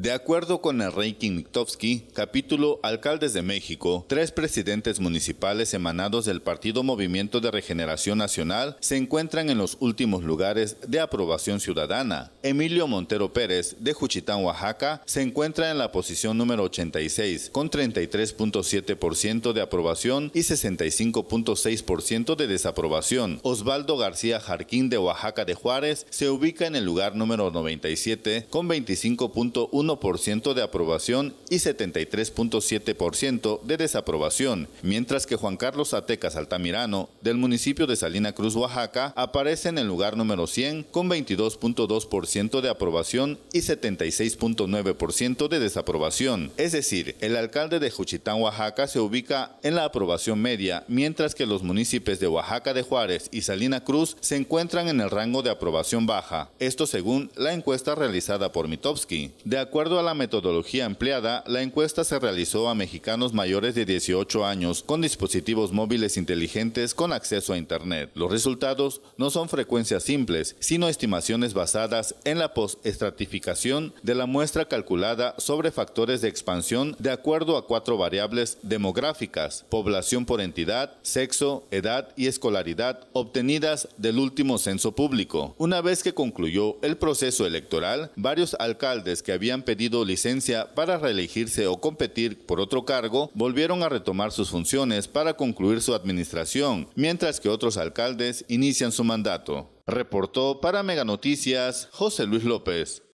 De acuerdo con el rey Mitofsky, capítulo Alcaldes de México, tres presidentes municipales emanados del Partido Movimiento de Regeneración Nacional se encuentran en los últimos lugares de aprobación ciudadana. Emilio Montero Pérez, de Juchitán, Oaxaca, se encuentra en la posición número 86, con 33.7% de aprobación y 65.6% de desaprobación. Osvaldo García Jarquín, de Oaxaca de Juárez, se ubica en el lugar número 97, con 25.1% ciento de aprobación y 73.7% de desaprobación, mientras que Juan Carlos Atecas Altamirano, del municipio de Salina Cruz, Oaxaca, aparece en el lugar número 100 con 22.2% de aprobación y 76.9% de desaprobación. Es decir, el alcalde de Juchitán, Oaxaca, se ubica en la aprobación media, mientras que los municipios de Oaxaca de Juárez y Salina Cruz se encuentran en el rango de aprobación baja. Esto según la encuesta realizada por Mitowski. De acuerdo acuerdo a la metodología empleada, la encuesta se realizó a mexicanos mayores de 18 años con dispositivos móviles inteligentes con acceso a Internet. Los resultados no son frecuencias simples, sino estimaciones basadas en la postestratificación de la muestra calculada sobre factores de expansión de acuerdo a cuatro variables demográficas, población por entidad, sexo, edad y escolaridad obtenidas del último censo público. Una vez que concluyó el proceso electoral, varios alcaldes que habían pedido licencia para reelegirse o competir por otro cargo volvieron a retomar sus funciones para concluir su administración, mientras que otros alcaldes inician su mandato. Reportó para Meganoticias José Luis López.